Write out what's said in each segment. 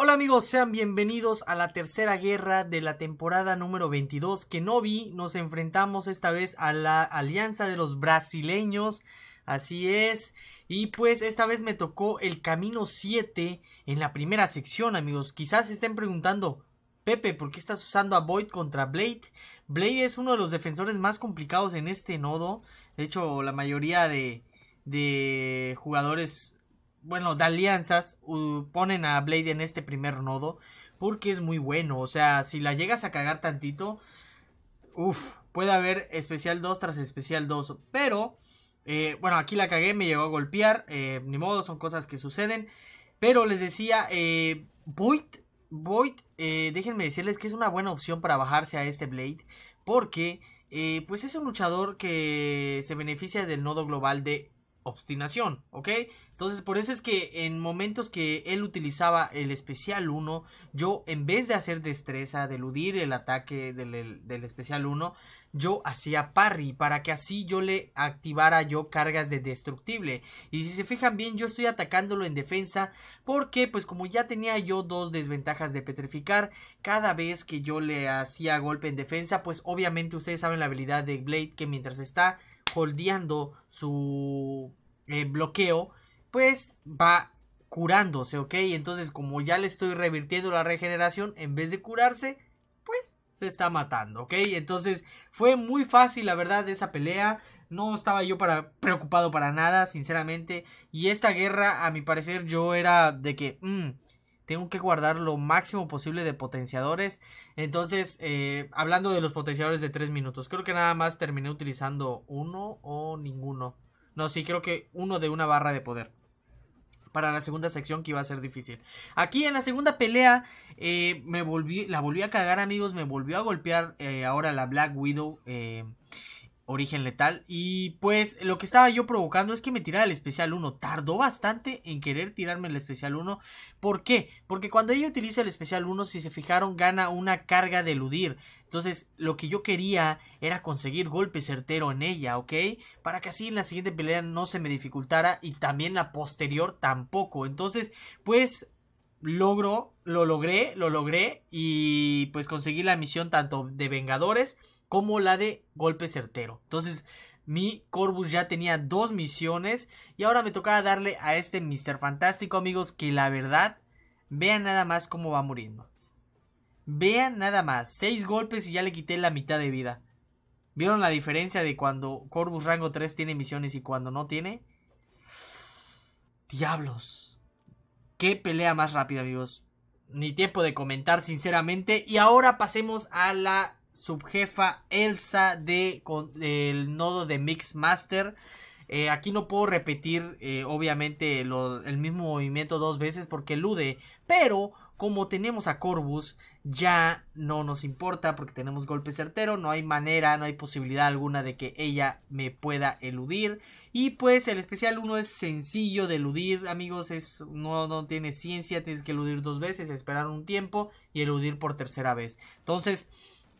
Hola amigos, sean bienvenidos a la tercera guerra de la temporada número 22 que no vi, nos enfrentamos esta vez a la alianza de los brasileños, así es, y pues esta vez me tocó el camino 7 en la primera sección amigos, quizás estén preguntando, Pepe, ¿por qué estás usando a Void contra Blade? Blade es uno de los defensores más complicados en este nodo, de hecho la mayoría de, de jugadores bueno, de alianzas, ponen a Blade en este primer nodo porque es muy bueno. O sea, si la llegas a cagar tantito, Uf, puede haber especial 2 tras especial 2. Pero, eh, bueno, aquí la cagué, me llegó a golpear. Eh, ni modo, son cosas que suceden. Pero les decía, eh, Void, Void, déjenme decirles que es una buena opción para bajarse a este Blade. Porque, pues es un luchador que se beneficia del nodo global de obstinación, ¿ok? Entonces, por eso es que en momentos que él utilizaba el especial 1, yo en vez de hacer destreza, de eludir el ataque del, especial 1, yo hacía parry para que así yo le activara yo cargas de destructible. Y si se fijan bien, yo estoy atacándolo en defensa porque pues como ya tenía yo dos desventajas de petrificar, cada vez que yo le hacía golpe en defensa, pues obviamente ustedes saben la habilidad de Blade que mientras está holdeando su eh, bloqueo, pues va curándose, ¿ok? Entonces, como ya le estoy revirtiendo la regeneración, en vez de curarse, pues se está matando, ¿ok? Entonces, fue muy fácil, la verdad, esa pelea. No estaba yo para, preocupado para nada, sinceramente. Y esta guerra, a mi parecer, yo era de que... Mm, tengo que guardar lo máximo posible de potenciadores. Entonces, eh, hablando de los potenciadores de 3 minutos, creo que nada más terminé utilizando uno o ninguno. No, sí, creo que uno de una barra de poder para la segunda sección que iba a ser difícil. Aquí en la segunda pelea eh, me volví, la volví a cagar amigos, me volvió a golpear eh, ahora la Black Widow. Eh, Origen Letal. Y pues lo que estaba yo provocando es que me tirara el especial 1. Tardó bastante en querer tirarme el especial 1. ¿Por qué? Porque cuando ella utiliza el especial 1, si se fijaron, gana una carga de eludir. Entonces, lo que yo quería era conseguir golpe certero en ella, ¿ok? Para que así en la siguiente pelea no se me dificultara y también la posterior tampoco. Entonces, pues logro, lo logré, lo logré y pues conseguí la misión tanto de Vengadores como la de golpe certero. Entonces, mi Corvus ya tenía dos misiones y ahora me tocaba darle a este Mr. Fantástico, amigos, que la verdad, vean nada más cómo va muriendo. Vean nada más, seis golpes y ya le quité la mitad de vida. ¿Vieron la diferencia de cuando Corvus Rango 3 tiene misiones y cuando no tiene? Diablos. Qué pelea más rápida, amigos. Ni tiempo de comentar, sinceramente. Y ahora pasemos a la subjefa Elsa de, el del nodo de Mixmaster. Master... Eh, aquí no puedo repetir, eh, obviamente, el mismo movimiento dos veces porque elude. Pero, como tenemos a Corvus, ya no nos importa porque tenemos golpe certero. No hay manera, no hay posibilidad alguna de que ella me pueda eludir. Y pues el especial 1 es sencillo de eludir, amigos. Es, no, no tiene ciencia, tienes que eludir dos veces, esperar un tiempo y eludir por tercera vez. Entonces...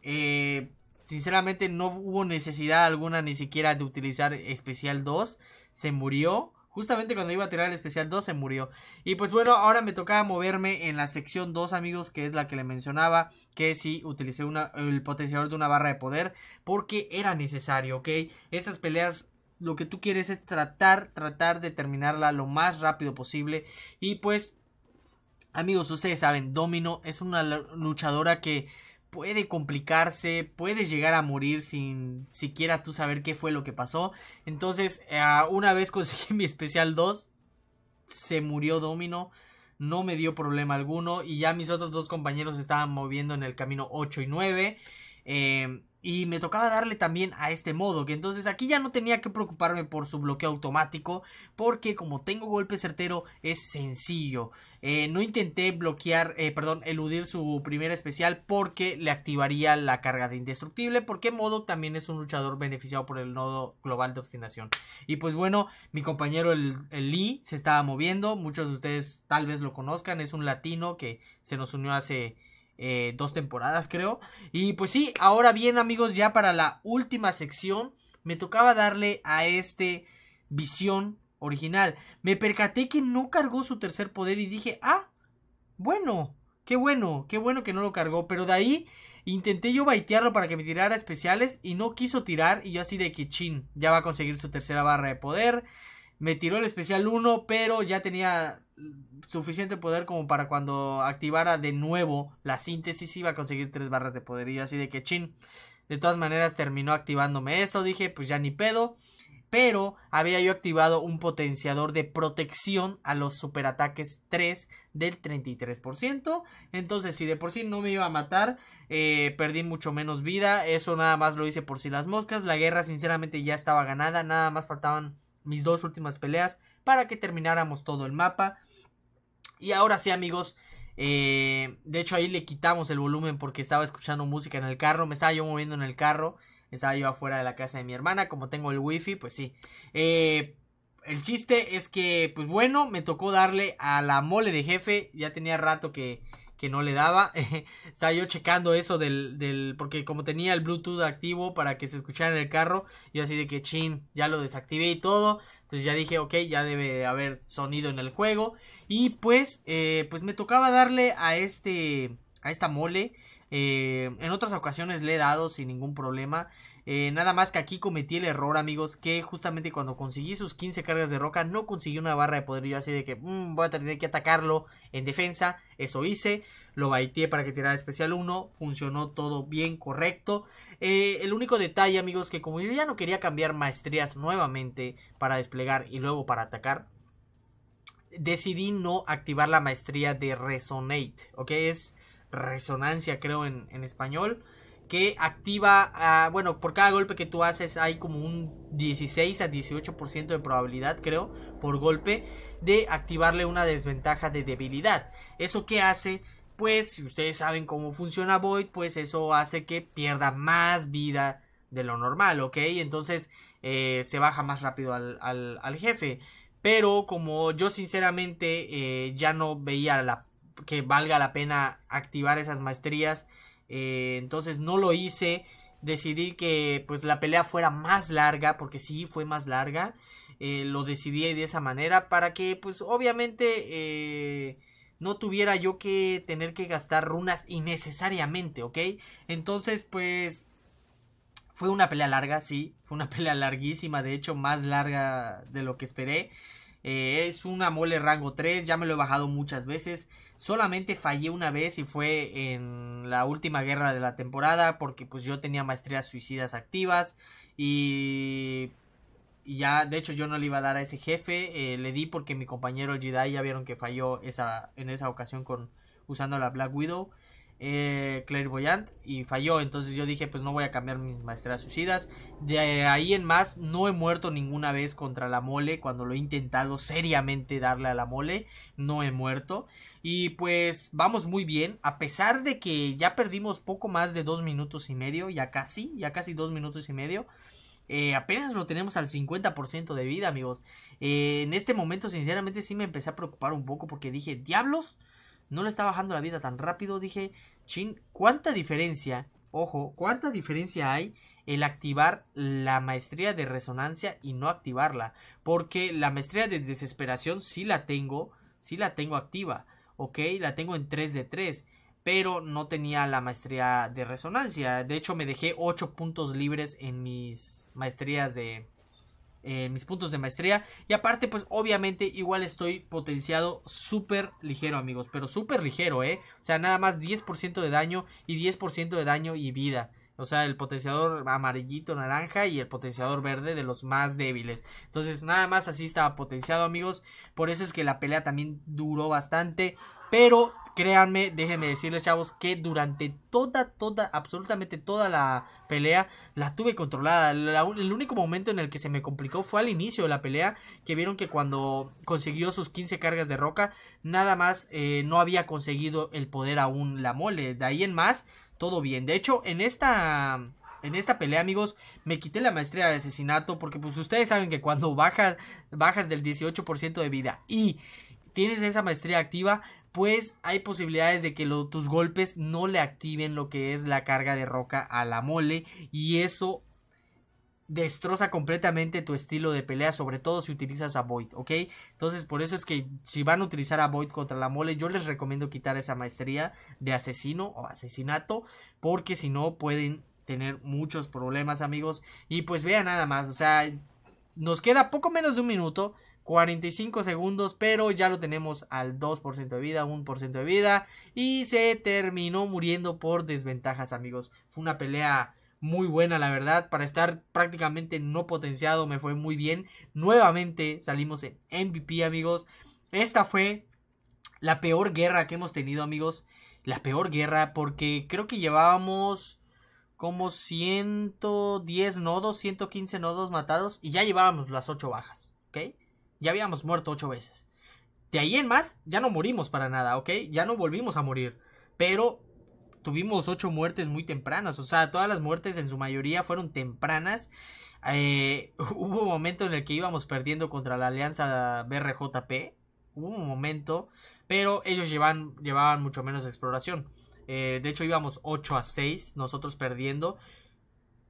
Eh, sinceramente no hubo necesidad alguna ni siquiera de utilizar especial 2. Se murió. Justamente cuando iba a tirar el especial 2 se murió. Y pues bueno, ahora me tocaba moverme en la sección 2, amigos, que es la que le mencionaba. Que sí, utilicé el potenciador de una barra de poder. Porque era necesario, ¿ok? Estas peleas lo que tú quieres es tratar, tratar de terminarla lo más rápido posible. Y pues, amigos, ustedes saben, Domino es una luchadora que puede complicarse, puede llegar a morir sin siquiera tú saber qué fue lo que pasó. Entonces, eh, una vez conseguí mi especial 2, se murió Domino, no me dio problema alguno y ya mis otros dos compañeros estaban moviendo en el camino 8 y 9. Eh, em, y me tocaba darle también a este modo, que entonces aquí ya no tenía que preocuparme por su bloqueo automático, porque como tengo golpe certero es sencillo. Eh, no intenté bloquear, eh, perdón, eludir su primera especial porque le activaría la carga de indestructible, porque Modo también es un luchador beneficiado por el nodo global de obstinación. Y pues bueno, mi compañero el, el Lee se estaba moviendo, muchos de ustedes tal vez lo conozcan, es un latino que se nos unió hace eh, dos temporadas creo. Y pues sí, ahora bien amigos, ya para la última sección me tocaba darle a este visión original. Me percaté que no cargó su tercer poder y dije, ah, bueno, qué bueno, qué bueno que no lo cargó. Pero de ahí intenté yo baitearlo para que me tirara especiales y no quiso tirar y yo así de que chin, ya va a conseguir su tercera barra de poder. Me tiró el especial 1, pero ya tenía suficiente poder como para cuando activara de nuevo la síntesis iba a conseguir tres barras de poder. Y yo así de que chin. De todas maneras terminó activándome eso. Dije, pues ya ni pedo. Pero había yo activado un potenciador de protección a los superataques 3 del 33%. Entonces, si de por sí no me iba a matar, eh, perdí mucho menos vida. Eso nada más lo hice por si las moscas. La guerra, sinceramente, ya estaba ganada. Nada más faltaban mis dos últimas peleas para que termináramos todo el mapa. Y ahora sí, amigos. Eh, de hecho, ahí le quitamos el volumen porque estaba escuchando música en el carro. Me estaba yo moviendo en el carro. Estaba yo afuera de la casa de mi hermana. Como tengo el wifi, pues sí. Eh, el chiste es que, pues bueno, me tocó darle a la mole de jefe. Ya tenía rato que, que no le daba. Estaba yo checando eso del, Porque como tenía el Bluetooth activo para que se escuchara en el carro, yo así de que chin, ya lo desactivé y todo. Entonces ya dije, ok, ya debe haber sonido en el juego. Y pues, eh, pues me tocaba darle a este. a esta mole. Eh, en otras ocasiones le he dado sin ningún problema. Eh, nada más que aquí cometí el error, amigos, que justamente cuando conseguí sus 15 cargas de roca, no conseguí una barra de poder. Yo así de que mm, voy a tener que atacarlo en defensa. Eso hice. Lo baiteé para que tirara especial 1. Funcionó todo bien, correcto. Eh, el único detalle, amigos, que como yo ya no quería cambiar maestrías nuevamente para desplegar y luego para atacar, decidí no activar la maestría de Resonate, ¿ok? Es resonancia, creo, en español que activa, ah, bueno, por cada golpe que tú haces hay como un 16 a 18% de probabilidad, creo, por golpe, de activarle una desventaja de debilidad. ¿Eso qué hace? Pues, si ustedes saben cómo funciona Void, pues eso hace que pierda más vida de lo normal, ¿ok? Entonces eh, se baja más rápido al, jefe. Pero como yo sinceramente eh, ya no veía la, que valga la pena activar esas maestrías eh, entonces no lo hice. Decidí que pues la pelea fuera más larga. Porque sí, fue más larga. Eh, lo decidí de esa manera. Para que pues obviamente eh, no tuviera yo que tener que gastar runas innecesariamente. ¿Ok? Entonces pues... Fue una pelea larga, sí. Fue una pelea larguísima. De hecho, más larga de lo que esperé. Eh, es una mole rango 3, ya me lo he bajado muchas veces. Solamente fallé una vez y fue en la última guerra de la temporada porque pues yo tenía maestrías suicidas activas y... ya, de hecho yo no le iba a dar a ese jefe, eh, le di porque mi compañero Jedi ya vieron que falló esa, en esa ocasión con usando la Black Widow eh, clairvoyant y falló. Entonces yo dije, pues no voy a cambiar mis maestras suicidas. De ahí en más, no he muerto ninguna vez contra la mole. Cuando lo he intentado seriamente darle a la mole, no he muerto. Y pues vamos muy bien. A pesar de que ya perdimos poco más de dos minutos y medio, ya casi, ya casi dos minutos y medio. Eh, apenas lo tenemos al 50% de vida, amigos. Eh, en este momento, sinceramente, sí me empecé a preocupar un poco porque dije, diablos, no le está bajando la vida tan rápido. Dije, chin, ¿cuánta diferencia? Ojo, ¿cuánta diferencia hay el activar la maestría de resonancia y no activarla? Porque la maestría de desesperación sí la tengo, sí la tengo activa, ¿ok? La tengo en 3 de 3 pero no tenía la maestría de resonancia. De hecho, me dejé 8 puntos libres en mis maestrías de, eh, mis puntos de maestría. Y aparte, pues obviamente igual estoy potenciado súper ligero, amigos. Pero súper ligero, ¿eh? O sea, nada más 10% de daño y 10% de daño y vida. O sea, el potenciador amarillito, naranja y el potenciador verde de los más débiles. Entonces, nada más así estaba potenciado, amigos. Por eso es que la pelea también duró bastante. Pero créanme, déjenme decirles, chavos, que durante toda, toda, absolutamente toda la pelea la tuve controlada. el único momento en el que se me complicó fue al inicio de la pelea, que vieron que cuando consiguió sus 15 cargas de roca, nada más eh, no había conseguido el poder aún la mole. De ahí en más, todo bien. De hecho, en esta en esta pelea, amigos, me quité la maestría de asesinato porque pues ustedes saben que cuando bajas, bajas del 18% de vida y tienes esa maestría activa, pues hay posibilidades de que tus golpes no le activen lo que es la carga de roca a la mole y eso destroza completamente tu estilo de pelea, sobre todo si utilizas a Void, ¿ok? Entonces, por eso es que si van a utilizar a Void contra la mole, yo les recomiendo quitar esa maestría de asesino o asesinato, porque si no pueden tener muchos problemas, amigos. Y pues vean nada más, o sea, nos queda poco menos de un minuto. 45 segundos, pero ya lo tenemos al 2% de vida, 1% de vida. Y se terminó muriendo por desventajas, amigos. Fue una pelea muy buena, la verdad. Para estar prácticamente no potenciado, me fue muy bien. Nuevamente salimos en MVP, amigos. Esta fue la peor guerra que hemos tenido, amigos. La peor guerra, porque creo que llevábamos como 110 nodos, 115 nodos matados y ya llevábamos las 8 bajas, ¿ok? Ya habíamos muerto 8 veces. De ahí en más, ya no morimos para nada, ¿ok? Ya no volvimos a morir. Pero tuvimos ocho muertes muy tempranas. O sea, todas las muertes en su mayoría fueron tempranas. Eh, hubo un momento en el que íbamos perdiendo contra la alianza BRJP. Hubo un momento. Pero ellos llevan, llevaban mucho menos exploración. Eh, de hecho, íbamos 8 a 6, nosotros perdiendo.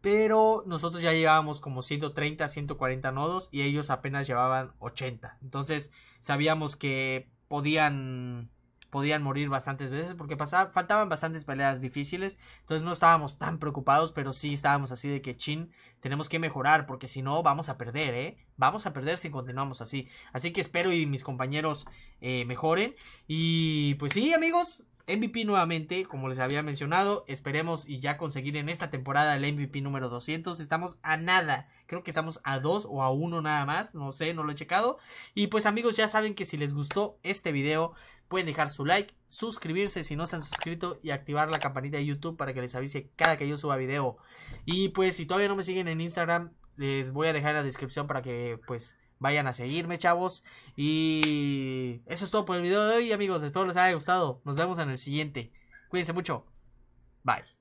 Pero nosotros ya llevábamos como 130, 140 nodos y ellos apenas llevaban 80. Entonces sabíamos que podían podían morir bastantes veces porque pasaba, faltaban bastantes peleas difíciles. Entonces no estábamos tan preocupados, pero sí estábamos así de que chin, tenemos que mejorar porque si no vamos a perder, ¿eh? Vamos a perder si continuamos así. Así que espero y mis compañeros eh, mejoren. Y pues sí, amigos, MVP nuevamente, como les había mencionado, esperemos y ya conseguir en esta temporada el MVP número 200. Estamos a nada, creo que estamos a 2 o a uno nada más, no sé, no lo he checado. Y pues amigos, ya saben que si les gustó este video, pueden dejar su like, suscribirse si no se han suscrito y activar la campanita de YouTube para que les avise cada que yo suba video. Y pues si todavía no me siguen en Instagram, les voy a dejar la descripción para que pues Vayan a seguirme, chavos. Y eso es todo por el video de hoy, amigos. Espero les haya gustado. Nos vemos en el siguiente. Cuídense mucho. Bye.